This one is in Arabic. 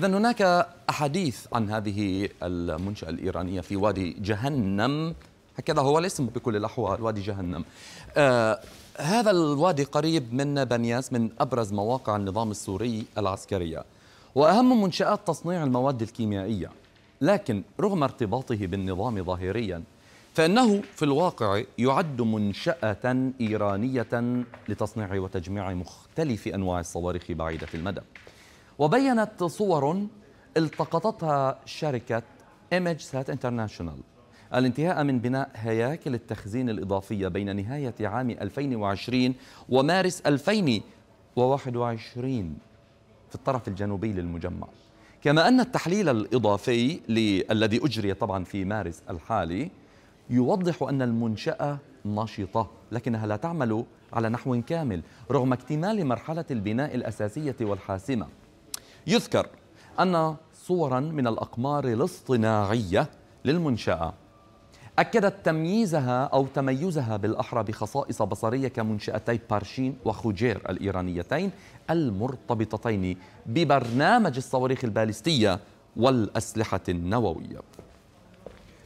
إذا هناك أحاديث عن هذه المنشأة الإيرانية في وادي جهنم هكذا هو الاسم بكل الأحوال وادي جهنم آه هذا الوادي قريب من بنياس من أبرز مواقع النظام السوري العسكرية وأهم منشآت تصنيع المواد الكيميائية لكن رغم ارتباطه بالنظام ظاهريا فإنه في الواقع يعد منشأة إيرانية لتصنيع وتجميع مختلف أنواع الصواريخ بعيدة المدى وبينت صور التقطتها شركة إيمج سات انترناشونال الانتهاء من بناء هياكل التخزين الإضافية بين نهاية عام 2020 ومارس 2021 في الطرف الجنوبي للمجمع كما أن التحليل الإضافي الذي أجري طبعا في مارس الحالي يوضح أن المنشأة نشطة لكنها لا تعمل على نحو كامل رغم اكتمال مرحلة البناء الأساسية والحاسمة يذكر أن صورا من الأقمار الاصطناعية للمنشأة أكدت تمييزها أو تميزها بالأحرى بخصائص بصرية كمنشأتي بارشين وخوجير الإيرانيتين المرتبطتين ببرنامج الصواريخ البالستية والأسلحة النووية